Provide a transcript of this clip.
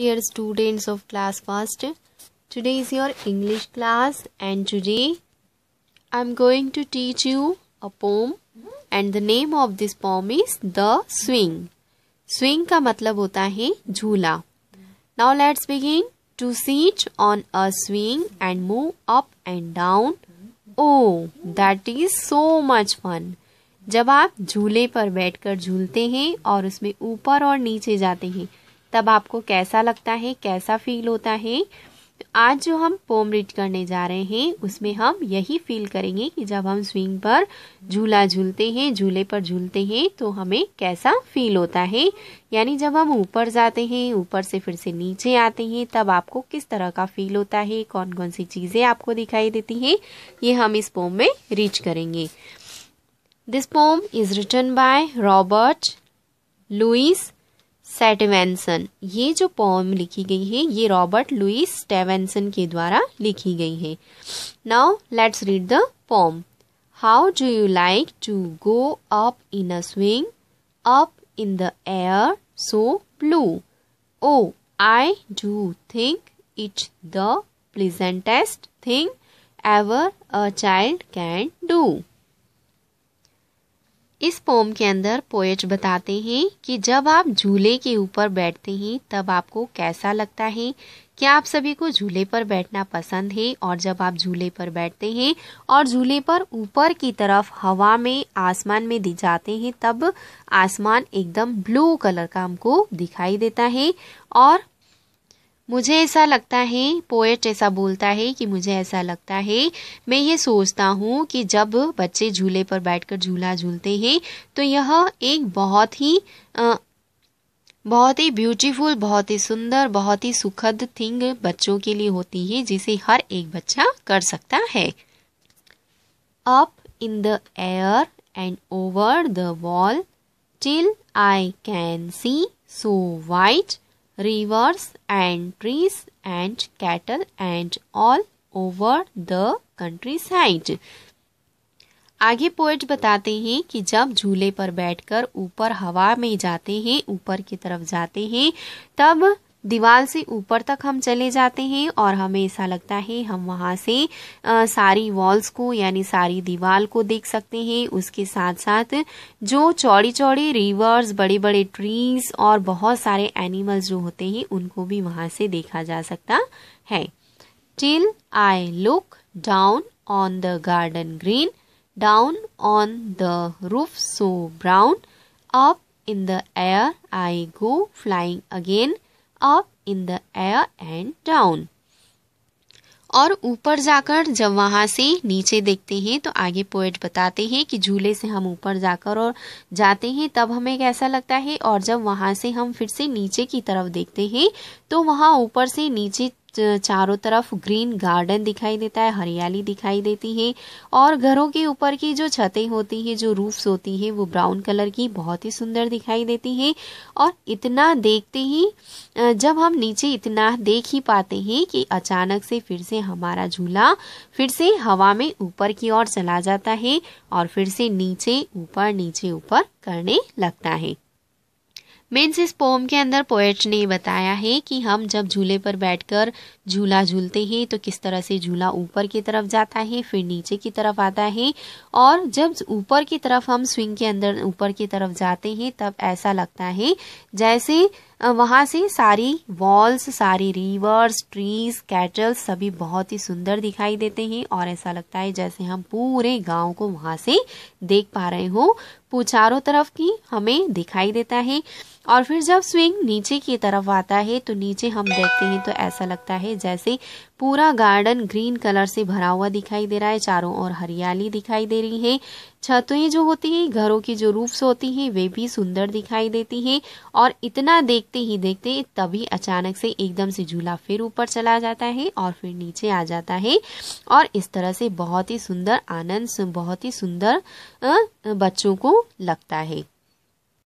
Dear students of class first, today is your English class and today I am going to teach you a poem and the name of this poem is The Swing. Swing का मतलब होता है झूला Now let's begin to sit on a swing and move up and down. Oh, that is so much fun. जब आप झूले पर बैठकर झूलते हैं और उसमें ऊपर और नीचे जाते हैं तब आपको कैसा लगता है कैसा फील होता है आज जो हम पोम रीड करने जा रहे हैं उसमें हम यही फील करेंगे कि जब हम स्विंग पर झूला झूलते हैं झूले पर झूलते हैं तो हमें कैसा फील होता है यानी जब हम ऊपर जाते हैं ऊपर से फिर से नीचे आते हैं तब आपको किस तरह का फील होता है कौन कौन सी चीज़ें आपको दिखाई देती हैं ये हम इस पोम में रीच करेंगे this poem is written by Robert Louis Stevenson ये जो पोम लिखी गई है ये रॉबर्ट लुइस स्टेवेंसन के द्वारा लिखी गई है now let's read the poem how do you like to go up in a swing up in the air so blue oh I do think it's the pleasantest thing ever a child can do इस poem के अंदर poet बताते हैं कि जब आप झूले के ऊपर बैठते हैं तब आपको कैसा लगता है क्या आप सभी को झूले पर बैठना पसंद है और जब आप झूले पर बैठते हैं और झूले पर ऊपर की तरफ हवा में आसमान में दिख जाते हैं तब आसमान एकदम ब्लू कलर का हमको दिखाई देता है और मुझे ऐसा लगता है पोएट ऐसा बोलता है कि मुझे ऐसा लगता है मैं ये सोचता हूँ कि जब बच्चे झूले पर बैठकर झूला झूलते हैं तो यह एक बहुत ही आ, बहुत ही ब्यूटीफुल बहुत ही सुंदर बहुत ही सुखद थिंग बच्चों के लिए होती है जिसे हर एक बच्चा कर सकता है up in the air and over the wall till I can see so white rivers and trees and cattle and all over the countryside. आगे पोएट बताते हैं कि जब झूले पर बैठकर ऊपर हवा में जाते हैं ऊपर की तरफ जाते हैं तब दीवार से ऊपर तक हम चले जाते हैं और हमें ऐसा लगता है हम वहाँ से आ, सारी वॉल्स को यानी सारी दीवार को देख सकते हैं उसके साथ साथ जो चौड़ी चौड़ी रिवर्स बड़े बड़े ट्रीज और बहुत सारे एनिमल्स जो होते हैं उनको भी वहाँ से देखा जा सकता है till I look down on the garden green down on the roof so brown up in the air I go flying again up in the air and down और ऊपर जाकर जब वहाँ से नीचे देखते हैं तो आगे पोएट बताते हैं कि झूले से हम ऊपर जाकर और जाते हैं तब हमें कैसा लगता है और जब वहाँ से हम फिर से नीचे की तरफ देखते हैं तो वहाँ ऊपर से नीचे चारों तरफ ग्रीन गार्डन दिखाई देता है हरियाली दिखाई देती है और घरों के ऊपर की जो छतें होती है जो रूफ्स होती है वो ब्राउन कलर की बहुत ही सुंदर दिखाई देती है और इतना देखते ही जब हम नीचे इतना देख ही पाते हैं कि अचानक से फिर से हमारा झूला फिर से हवा में ऊपर की ओर चला जाता है और फिर से नीचे ऊपर नीचे ऊपर करने लगता है मीन्स इस पोम के अंदर पोएट ने बताया है कि हम जब झूले पर बैठकर झूला झूलते हैं तो किस तरह से झूला ऊपर की तरफ जाता है फिर नीचे की तरफ आता है और जब ऊपर की तरफ हम स्विंग के अंदर ऊपर की तरफ जाते हैं तब ऐसा लगता है जैसे वहाँ से सारी वॉल्स सारी रिवर्स ट्रीज कैटल्स सभी बहुत ही सुंदर दिखाई देते हैं और ऐसा लगता है जैसे हम पूरे गांव को वहाँ से देख पा रहे हो चारों तरफ की हमें दिखाई देता है और फिर जब स्विंग नीचे की तरफ आता है तो नीचे हम देखते हैं तो ऐसा लगता है जैसे पूरा गार्डन ग्रीन कलर से भरा हुआ दिखाई दे रहा है चारों ओर हरियाली दिखाई दे रही है छतें जो होती हैं घरों की जो रूफ्स होती हैं वे भी सुंदर दिखाई देती हैं और इतना देखते ही देखते तभी अचानक से एकदम से झूला फिर ऊपर चला जाता है और फिर नीचे आ जाता है और इस तरह से बहुत ही सुंदर आनंद बहुत ही सुंदर बच्चों को लगता है